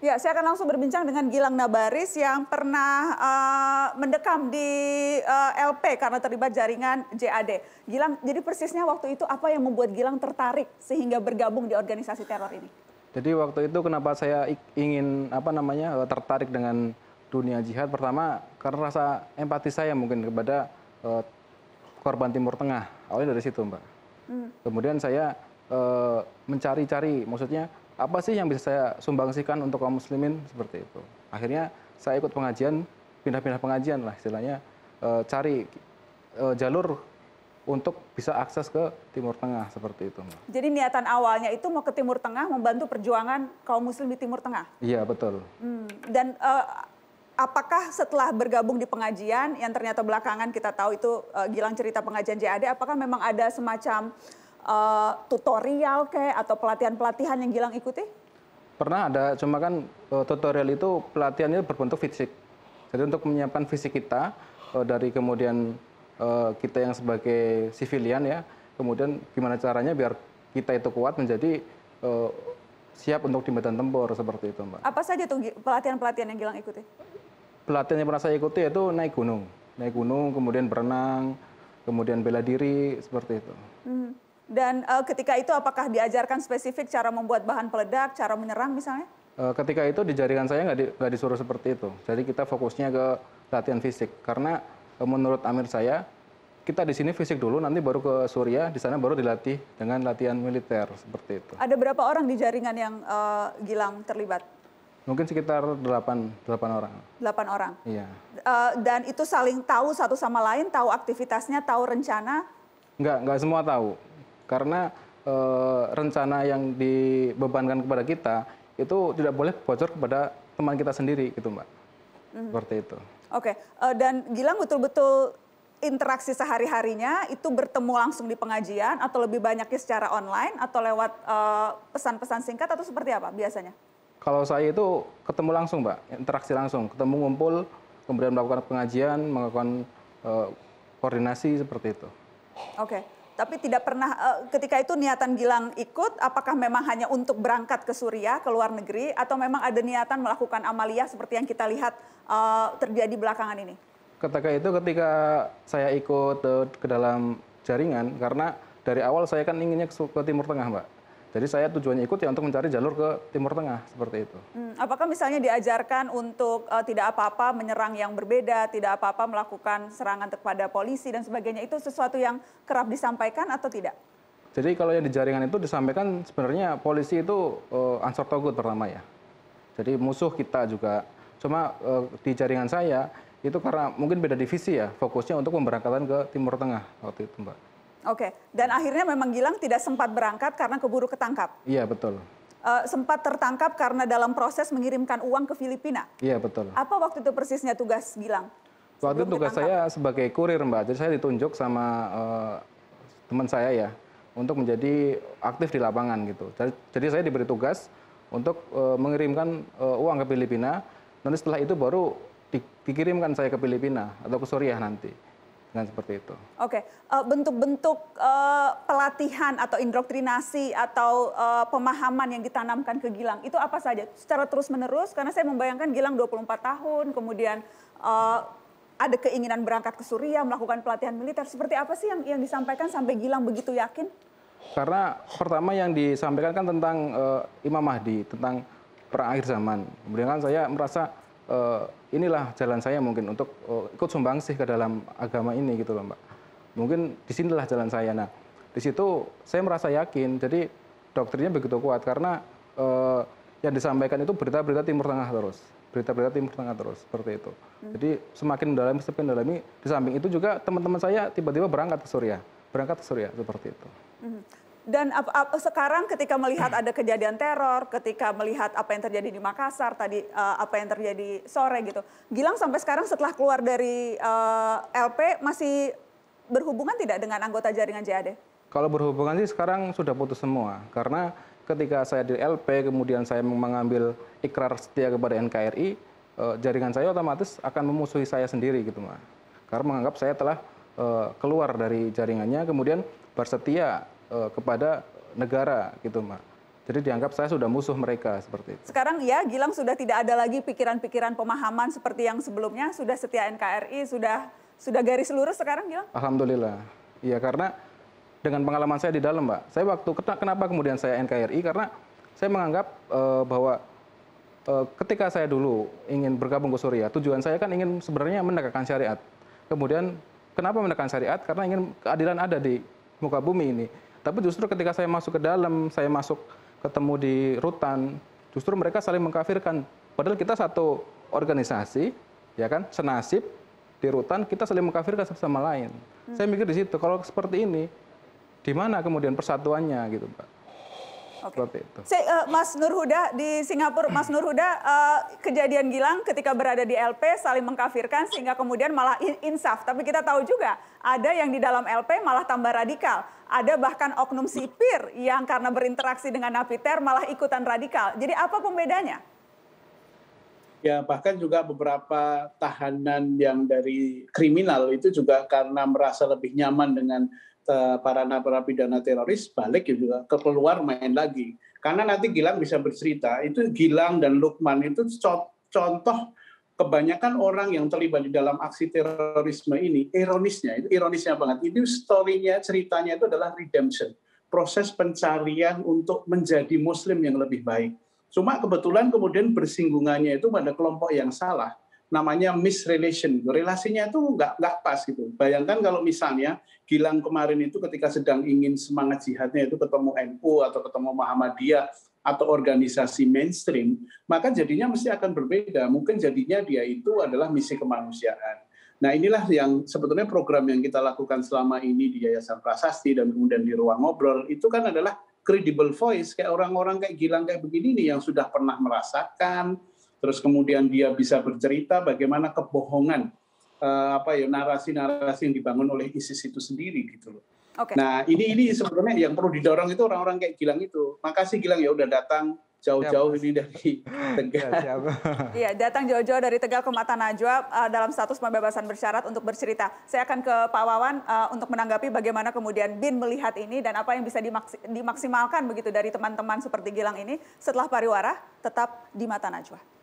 Ya, saya akan langsung berbincang dengan Gilang Nabaris yang pernah uh, mendekam di uh, eh, LP karena terlibat jaringan JAD. Gilang, jadi persisnya waktu itu apa yang membuat Gilang tertarik sehingga bergabung di organisasi teror ini? Jadi waktu itu kenapa saya ingin apa namanya eh, tertarik dengan dunia jihad pertama karena rasa empati saya mungkin kepada uh, korban Timur Tengah. Awalnya dari situ, Mbak. Hmm. Kemudian saya uh, mencari-cari, maksudnya apa sih yang bisa saya sumbangsikan untuk kaum muslimin seperti itu akhirnya saya ikut pengajian pindah-pindah pengajian lah istilahnya e, cari e, jalur untuk bisa akses ke Timur Tengah seperti itu. Jadi niatan awalnya itu mau ke Timur Tengah membantu perjuangan kaum Muslim di Timur Tengah. Iya betul. Hmm. Dan uh, apakah setelah bergabung di pengajian yang ternyata belakangan kita tahu itu uh, Gilang cerita pengajian JAD, apakah memang ada semacam uh, tutorial kayak atau pelatihan-pelatihan yang Gilang ikuti? Pernah ada, cuma kan uh, tutorial itu pelatihannya berbentuk fisik. Jadi untuk menyiapkan fisik kita uh, dari kemudian uh, kita yang sebagai civilian ya, kemudian gimana caranya biar kita itu kuat menjadi uh, siap untuk di medan tempur seperti itu, Mbak. Apa saja tuh pelatihan-pelatihan yang Gilang ikuti? Pelatihan yang pernah saya ikuti yaitu naik gunung, naik gunung, kemudian berenang, kemudian bela diri seperti itu. Hmm. Dan uh, ketika itu apakah diajarkan spesifik cara membuat bahan peledak, cara menyerang misalnya? Eh, ketika itu di jaringan saya nggak di, disuruh seperti itu. Jadi kita fokusnya ke latihan fisik. Karena eh, menurut Amir saya, kita di sini fisik dulu, nanti baru ke Suria, di sana baru dilatih dengan latihan militer seperti itu. Ada berapa orang di jaringan yang uh, Gilang terlibat? Mungkin sekitar 8, 8 orang. 8 orang? Iya. Uh, dan itu saling tahu satu sama lain, tahu aktivitasnya, tahu rencana? Enggak, enggak semua tahu karena e, rencana yang dibebankan kepada kita itu tidak boleh bocor kepada teman kita sendiri gitu mbak mm-hmm. seperti itu oke okay. Eh, dan Gilang betul-betul interaksi sehari harinya itu bertemu langsung di pengajian atau lebih banyaknya secara online atau lewat eh, pesan-pesan singkat atau seperti apa biasanya kalau saya itu ketemu langsung mbak interaksi langsung ketemu ngumpul kemudian melakukan pengajian melakukan uh, koordinasi seperti itu oke okay. Tapi tidak pernah uh, ketika itu niatan Gilang ikut apakah memang hanya untuk berangkat ke Suriah ke luar negeri atau memang ada niatan melakukan amalia seperti yang kita lihat uh, terjadi belakangan ini? Ketika itu ketika saya ikut uh, ke dalam jaringan karena dari awal saya kan inginnya ke, ke Timur Tengah, Mbak jadi saya tujuannya ikut ya untuk mencari jalur ke Timur Tengah seperti itu. Hmm, apakah misalnya diajarkan untuk uh, tidak apa-apa menyerang yang berbeda, tidak apa-apa melakukan serangan kepada polisi dan sebagainya itu sesuatu yang kerap disampaikan atau tidak? Jadi kalau yang di jaringan itu disampaikan sebenarnya polisi itu uh, eh, answer togut pertama ya. Jadi musuh kita juga. Cuma uh, di jaringan saya itu karena mungkin beda divisi ya, fokusnya untuk pemberangkatan ke Timur Tengah waktu itu Mbak. Oke, dan akhirnya memang Gilang tidak sempat berangkat karena keburu ketangkap. Iya, betul. Uh, sempat tertangkap karena dalam proses mengirimkan uang ke Filipina. Iya, betul. Apa waktu itu persisnya tugas Gilang? Waktu itu tugas ditangkap? saya sebagai kurir, Mbak. Jadi saya ditunjuk sama uh, teman saya ya untuk menjadi aktif di lapangan gitu. Jadi, jadi saya diberi tugas untuk uh, mengirimkan uh, uang ke Filipina. Nanti setelah itu baru di, dikirimkan saya ke Filipina atau ke Suriah nanti dengan seperti itu. Oke, okay. Eh, bentuk-bentuk eh, pelatihan atau indoktrinasi atau eh, pemahaman yang ditanamkan ke Gilang itu apa saja? Secara terus-menerus karena saya membayangkan Gilang 24 tahun kemudian ada keinginan berangkat ke Suriah melakukan pelatihan militer. Seperti apa sih yang yang disampaikan sampai Gilang begitu yakin? Karena pertama yang disampaikan kan tentang uh, Imam Mahdi, tentang perang akhir zaman. Kemudian kan saya merasa Eh, inilah jalan saya mungkin untuk eh, ikut sumbangsih ke dalam agama ini gitu loh mbak mungkin disinilah jalan saya nah di situ saya merasa yakin jadi doktrinnya begitu kuat karena eh, yang disampaikan itu berita-berita Timur Tengah terus berita-berita Timur Tengah terus seperti itu hmm. jadi semakin mendalami semakin mendalami di samping itu juga teman-teman saya tiba-tiba berangkat ke Suriah berangkat ke Suriah seperti itu hmm. Dan ap, ap, sekarang ketika melihat ada kejadian teror, ketika melihat apa yang terjadi di Makassar tadi, uh, apa yang terjadi sore gitu, Gilang sampai sekarang setelah keluar dari uh, eh, LP masih berhubungan tidak dengan anggota jaringan JAD? Kalau berhubungan sih sekarang sudah putus semua, karena ketika saya di LP kemudian saya mengambil ikrar setia kepada NKRI, uh, eh, jaringan saya otomatis akan memusuhi saya sendiri gitu mah, karena menganggap saya telah uh, keluar dari jaringannya, kemudian bersetia Eh, kepada negara gitu mbak. Jadi dianggap saya sudah musuh mereka seperti itu. Sekarang ya Gilang sudah tidak ada lagi pikiran-pikiran pemahaman seperti yang sebelumnya sudah setia NKRI sudah sudah garis lurus sekarang Gilang. Alhamdulillah. Iya karena dengan pengalaman saya di dalam mbak, saya waktu kenapa kemudian saya NKRI karena saya menganggap uh, bahwa eh, ketika saya dulu ingin bergabung ke Suriah, tujuan saya kan ingin sebenarnya menegakkan syariat. Kemudian kenapa menegakkan syariat? Karena ingin keadilan ada di muka bumi ini tapi justru ketika saya masuk ke dalam, saya masuk ketemu di rutan, justru mereka saling mengkafirkan. Padahal kita satu organisasi, ya kan, senasib di rutan kita saling mengkafirkan satu sama lain. Hmm. Saya mikir di situ kalau seperti ini, di mana kemudian persatuannya gitu, Pak? Okay. itu. Saya, uh, Mas Nurhuda di Singapura, Mas Nurhuda uh, kejadian Gilang ketika berada di LP saling mengkafirkan sehingga kemudian malah insaf. Tapi kita tahu juga ada yang di dalam LP malah tambah radikal. Ada bahkan oknum sipir yang karena berinteraksi dengan napiter malah ikutan radikal. Jadi apa pembedanya? Ya bahkan juga beberapa tahanan yang dari kriminal itu juga karena merasa lebih nyaman dengan para narapidana teroris balik juga gitu, ke keluar main lagi. Karena nanti Gilang bisa bercerita, itu Gilang dan Lukman itu contoh kebanyakan orang yang terlibat di dalam aksi terorisme ini, ironisnya, itu ironisnya banget, Ini story-nya, ceritanya itu adalah redemption, proses pencarian untuk menjadi muslim yang lebih baik. Cuma kebetulan kemudian bersinggungannya itu pada kelompok yang salah namanya misrelation. Relasinya itu nggak nggak pas gitu. Bayangkan kalau misalnya Gilang kemarin itu ketika sedang ingin semangat jihadnya itu ketemu NU atau ketemu Muhammadiyah atau organisasi mainstream, maka jadinya mesti akan berbeda. Mungkin jadinya dia itu adalah misi kemanusiaan. Nah inilah yang sebetulnya program yang kita lakukan selama ini di Yayasan Prasasti dan kemudian di Ruang Ngobrol itu kan adalah credible voice kayak orang-orang kayak Gilang kayak begini nih yang sudah pernah merasakan, terus kemudian dia bisa bercerita bagaimana kebohongan uh, apa ya narasi-narasi yang dibangun oleh ISIS itu sendiri gitu loh. Okay. Nah ini ini sebenarnya yang perlu didorong itu orang-orang kayak Gilang itu. Makasih Gilang ya udah datang jauh-jauh ini dari Tegal. Ya, iya, datang jauh-jauh dari Tegal ke Mata Najwa uh, dalam status pembebasan bersyarat untuk bercerita. Saya akan ke Pak Wawan uh, untuk menanggapi bagaimana kemudian BIN melihat ini dan apa yang bisa dimaks dimaksimalkan begitu dari teman-teman seperti Gilang ini setelah pariwara tetap di Mata Najwa.